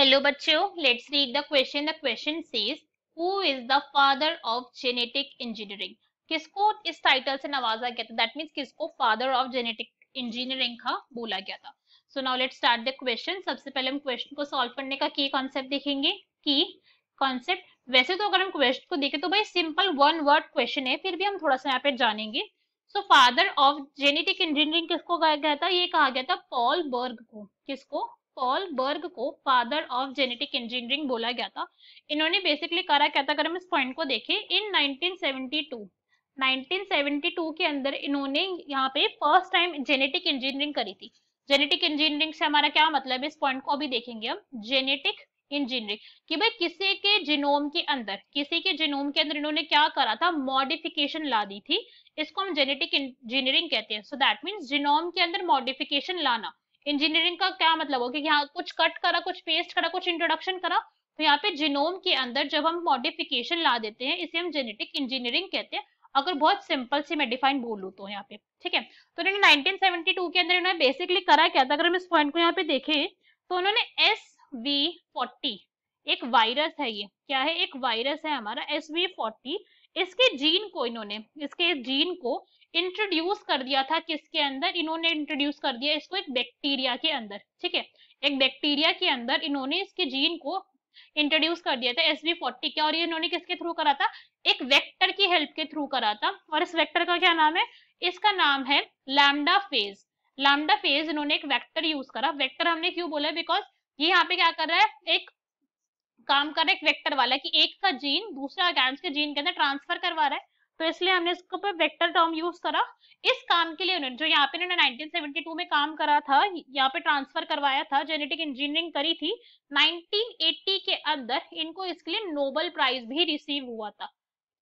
Hello बच्चों let's read the question the question says who is the father of genetic engineering किसको इस title से नवाजा गया था दैट मींस किसको फादर ऑफ जेनेटिक इंजीनियरिंग का बोला गया था so now let's start the question सबसे पहले हम क्वेश्चन को सॉल्व करने का की कॉन्सेप्ट देखेंगे की कॉन्सेप्ट वैसे तो अगर हम क्वेश्चन को देखें तो भाई सिंपल वन वर्ड क्वेश्चन है फिर भी हम थोड़ा सा यहाँ पे जानेंगे so father of genetic engineering किसको कहा गया था ये कहा गया था पॉल बर्ग को किसको पॉल बर्ग को फादर ऑफ जेनेटिक इंजीनियरिंग बोला गया था इन्होंने बेसिकली करा क्या था अगर हम इस पॉइंट को देखें इन 1972 1972 के अंदर इन्होंने यहाँ पे फर्स्ट टाइम जेनेटिक इंजीनियरिंग करी थी जेनेटिक इंजीनियरिंग से हमारा क्या मतलब है इस पॉइंट को अभी देखेंगे हम जेनेटिक इंजीनियरिंग कि भाई किसी के जिनोम के अंदर किसी के जिनोम के अंदर इन्होंने क्या करा था मॉडिफिकेशन ला दी थी इसको हम जेनेटिक इंजीनियरिंग कहते हैं सो दैट मीन्स जिनोम के अंदर मॉडिफिकेशन लाना इंजीनियरिंग का क्या मतलब हो कि यहाँ कुछ कट करा कुछ पेस्ट करा कुछ इंट्रोडक्शन करा तो यहाँ पे जिनोम के अंदर जब हम मॉडिफिकेशन ला देते हैं इसे हम जेनेटिक इंजीनियरिंग कहते हैं अगर बहुत सिंपल सी मैं डिफाइन बोलूँ तो यहाँ पे ठीक है तो इन्होंने 1972 के अंदर इन्होंने बेसिकली करा क्या था अगर हम इस पॉइंट को यहाँ पे देखें तो उन्होंने एस वी फोर्टी एक वायरस है ये क्या है एक वायरस है हमारा एस वी फोर्टी इसके जीन को इन्होंने इसके जीन को इंट्रोड्यूस कर दिया था किसके अंदर इन्होंने इंट्रोड्यूस कर दिया इसको एक बैक्टीरिया के अंदर ठीक है एक बैक्टीरिया के अंदर इन्होंने इसके जीन को इंट्रोड्यूस कर दिया था एस बी फोर्टी क्या और ये इन्होंने किसके थ्रू करा था एक वेक्टर की हेल्प के थ्रू करा था और इस वेक्टर का क्या नाम है इसका नाम है लैमडा फेज लैमडा फेज इन्होंने एक वेक्टर यूज करा वेक्टर हमने क्यों बोला बिकॉज ये यहाँ पे क्या कर रहा है एक काम कर रहा है एक वेक्टर वाला कि एक का जीन दूसरे ऑर्गेन्स के जीन के अंदर ट्रांसफर करवा रहा है तो इसलिए हमने इसको पे वेक्टर टर्म यूज करा इस काम के लिए उन्होंने जो यहाँ पे इन्होंने 1972 में काम करा था यहाँ पे ट्रांसफर करवाया था जेनेटिक इंजीनियरिंग करी थी 1980 के अंदर इनको इसके लिए नोबल प्राइज भी रिसीव हुआ था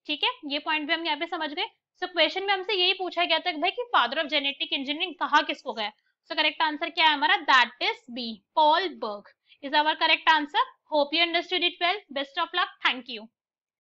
ठीक है ये पॉइंट भी हम यहाँ पे समझ गए सो क्वेश्चन में हमसे यही पूछा गया था भाई की फादर ऑफ जेनेटिक इंजीनियरिंग कहा किसको गया सो करेक्ट आंसर क्या है हमारा that is B Paul Berg is our correct answer. Hope you understood it well. Best of luck. Thank you.